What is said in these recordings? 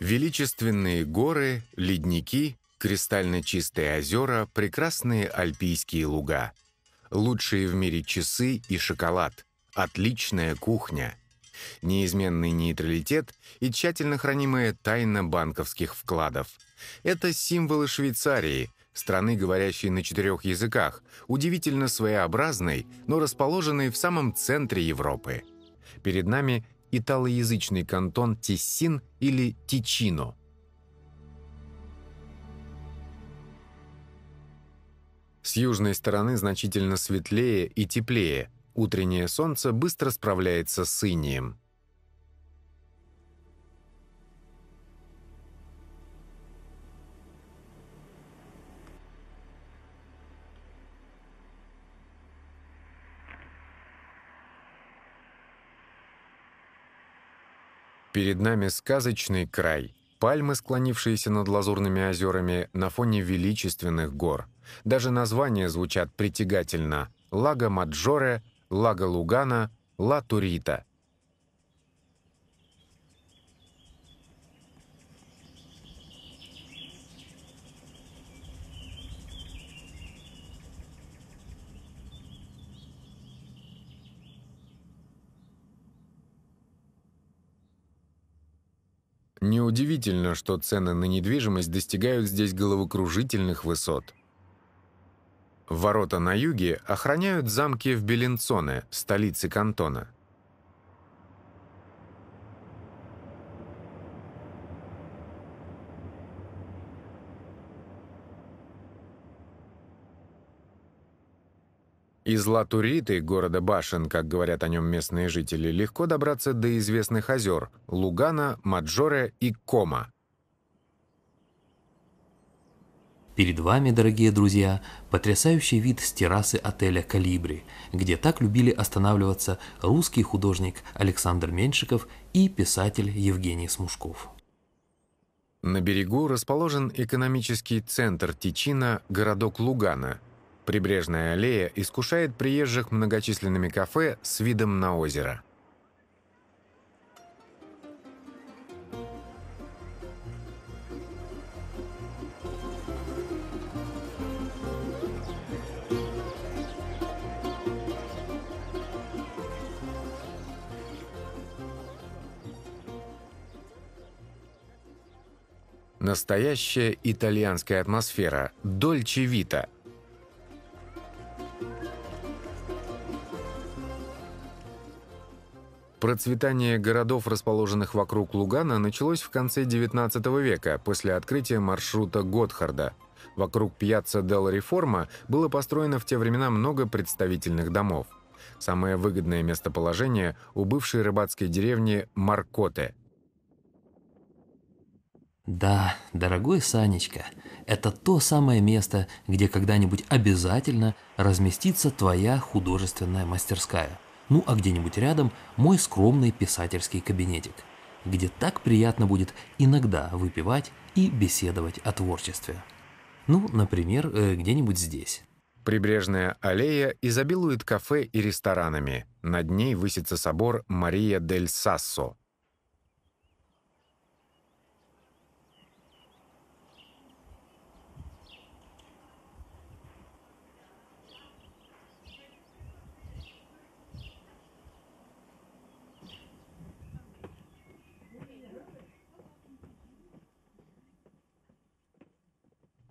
Величественные горы, ледники, кристально чистые озера, прекрасные альпийские луга. Лучшие в мире часы и шоколад. Отличная кухня. Неизменный нейтралитет и тщательно хранимая тайна банковских вкладов. Это символы Швейцарии, страны, говорящей на четырех языках, удивительно своеобразной, но расположенной в самом центре Европы. Перед нами – италоязычный кантон Тиссин или Тичино. С южной стороны значительно светлее и теплее. Утреннее солнце быстро справляется с инием. Перед нами сказочный край. Пальмы, склонившиеся над лазурными озерами на фоне величественных гор. Даже названия звучат притягательно. Лага Маджоре, Лага Лугана, Ла Турита. Неудивительно, что цены на недвижимость достигают здесь головокружительных высот. Ворота на юге охраняют замки в Беленцоне, столице кантона. Из Латуриты, города Башен, как говорят о нем местные жители, легко добраться до известных озер – Лугана, Маджоре и Кома. Перед вами, дорогие друзья, потрясающий вид с террасы отеля «Калибри», где так любили останавливаться русский художник Александр Меньшиков и писатель Евгений Смушков. На берегу расположен экономический центр Тичина, городок Лугана – Прибрежная аллея искушает приезжих многочисленными кафе с видом на озеро. Настоящая итальянская атмосфера, дольче вита – Процветание городов, расположенных вокруг Лугана, началось в конце XIX века, после открытия маршрута Готхарда. Вокруг пьяцца Дел Реформа было построено в те времена много представительных домов. Самое выгодное местоположение у бывшей рыбацкой деревни Маркоте. Да, дорогой Санечка, это то самое место, где когда-нибудь обязательно разместится твоя художественная мастерская – ну а где-нибудь рядом мой скромный писательский кабинетик, где так приятно будет иногда выпивать и беседовать о творчестве. Ну, например, э, где-нибудь здесь. Прибрежная аллея изобилует кафе и ресторанами. Над ней высится собор Мария дель Сассо,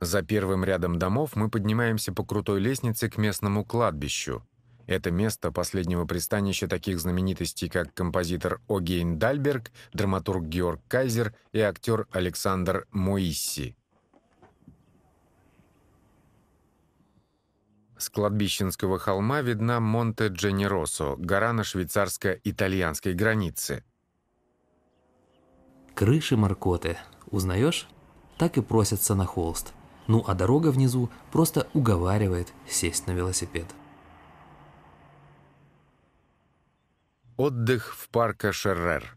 За первым рядом домов мы поднимаемся по крутой лестнице к местному кладбищу. Это место последнего пристанища таких знаменитостей, как композитор Огейн Дальберг, драматург Георг Кайзер и актер Александр Моисси. С кладбищенского холма видна Монте-Дженеросо, гора на швейцарско-итальянской границе. Крыши Маркоты, узнаешь? Так и просятся на холст ну а дорога внизу просто уговаривает сесть на велосипед. Отдых в парке Шеррер.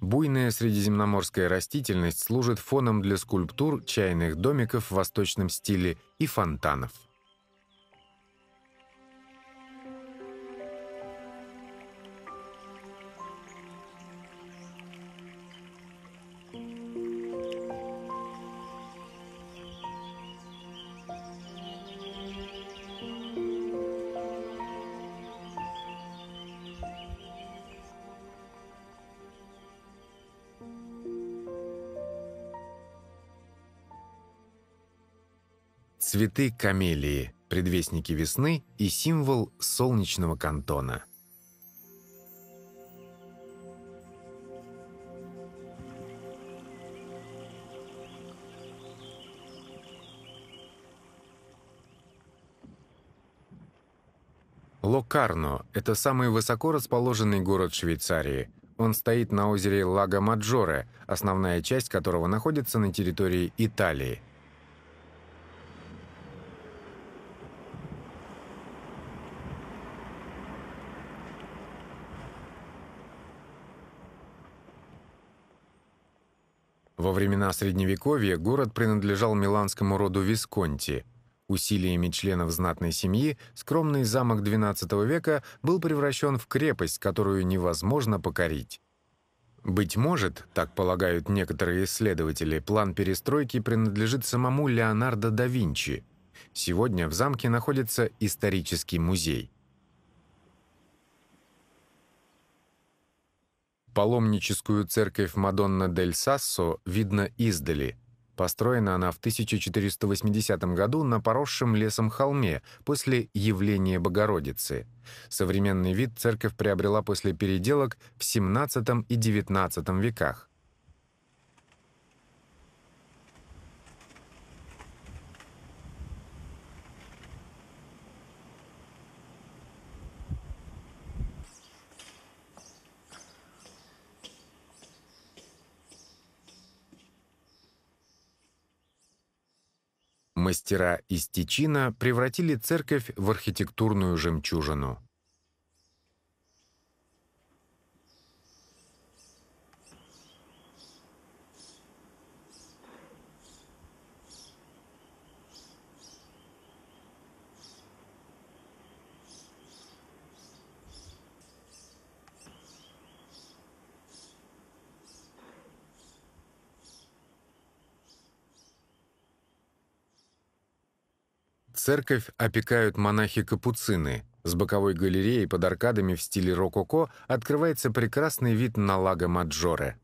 Буйная средиземноморская растительность служит фоном для скульптур, чайных домиков в восточном стиле и фонтанов. Цветы камелии, предвестники весны и символ солнечного кантона. Локарно – это самый высоко расположенный город Швейцарии. Он стоит на озере Лага Маджоре, основная часть которого находится на территории Италии – Во времена Средневековья город принадлежал миланскому роду Висконти. Усилиями членов знатной семьи скромный замок XII века был превращен в крепость, которую невозможно покорить. Быть может, так полагают некоторые исследователи, план перестройки принадлежит самому Леонардо да Винчи. Сегодня в замке находится исторический музей – Паломническую церковь Мадонна-дель-Сассо видно издали. Построена она в 1480 году на поросшем лесом холме после явления Богородицы. Современный вид церковь приобрела после переделок в XVII и XIX веках. Мастера из Тичина превратили церковь в архитектурную жемчужину. Церковь опекают монахи-капуцины. С боковой галереей под аркадами в стиле рококо открывается прекрасный вид на Лаго Маджоре.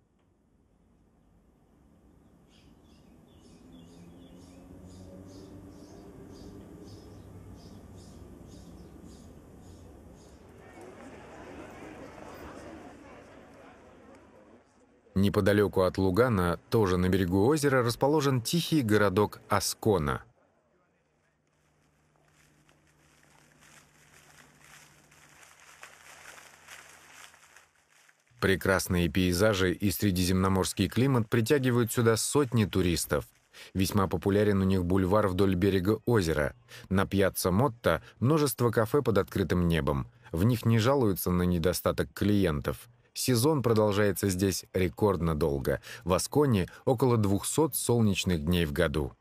Неподалеку от Лугана, тоже на берегу озера, расположен тихий городок Аскона – Прекрасные пейзажи и средиземноморский климат притягивают сюда сотни туристов. Весьма популярен у них бульвар вдоль берега озера. На пьяцца Мотта множество кафе под открытым небом. В них не жалуются на недостаток клиентов. Сезон продолжается здесь рекордно долго. В Асконе около 200 солнечных дней в году.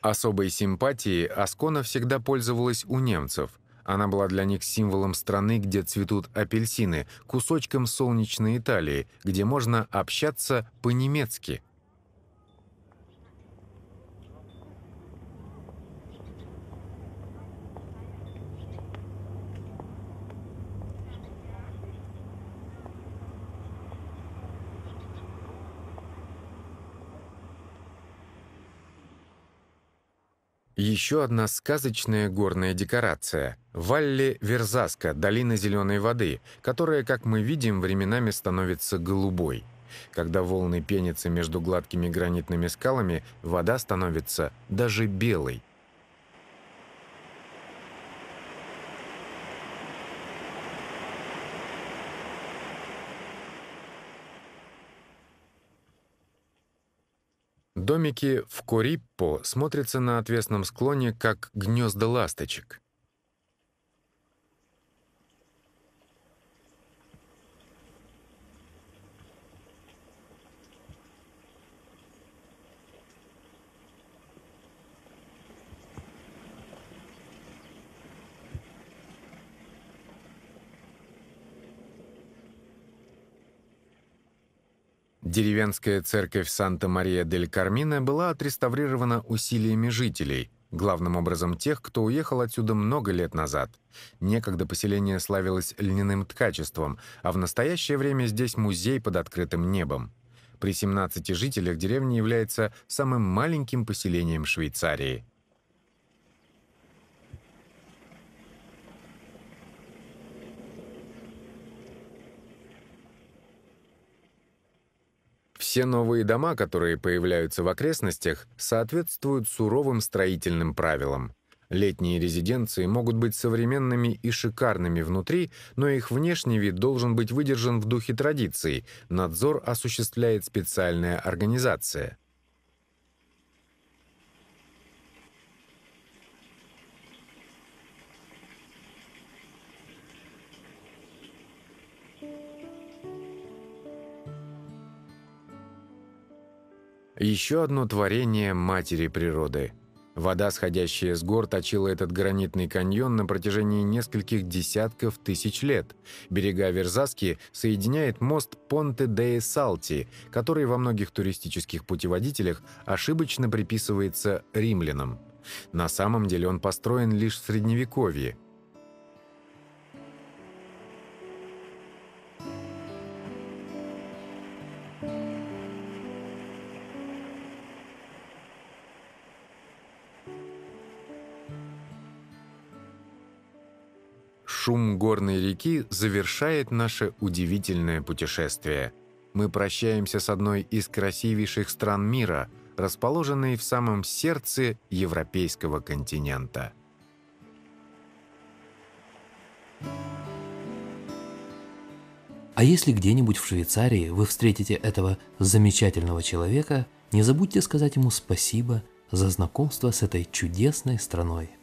Особой симпатией Аскона всегда пользовалась у немцев. Она была для них символом страны, где цветут апельсины, кусочком солнечной Италии, где можно общаться по-немецки – Еще одна сказочная горная декорация – Валли Верзаска, долина зеленой воды, которая, как мы видим, временами становится голубой. Когда волны пенятся между гладкими гранитными скалами, вода становится даже белой. домики в Кориппо смотрятся на отвесном склоне как гнезда ласточек. Деревенская церковь Санта-Мария-дель-Кармина была отреставрирована усилиями жителей, главным образом тех, кто уехал отсюда много лет назад. Некогда поселение славилось льняным ткачеством, а в настоящее время здесь музей под открытым небом. При 17 жителях деревня является самым маленьким поселением Швейцарии. Все новые дома, которые появляются в окрестностях, соответствуют суровым строительным правилам. Летние резиденции могут быть современными и шикарными внутри, но их внешний вид должен быть выдержан в духе традиций. Надзор осуществляет специальная организация – Еще одно творение матери природы. Вода, сходящая с гор, точила этот гранитный каньон на протяжении нескольких десятков тысяч лет. Берега Верзаски соединяет мост Понте-де-Салти, который во многих туристических путеводителях ошибочно приписывается римлянам. На самом деле он построен лишь в Средневековье – Шум горной реки завершает наше удивительное путешествие. Мы прощаемся с одной из красивейших стран мира, расположенной в самом сердце европейского континента. А если где-нибудь в Швейцарии вы встретите этого замечательного человека, не забудьте сказать ему спасибо за знакомство с этой чудесной страной.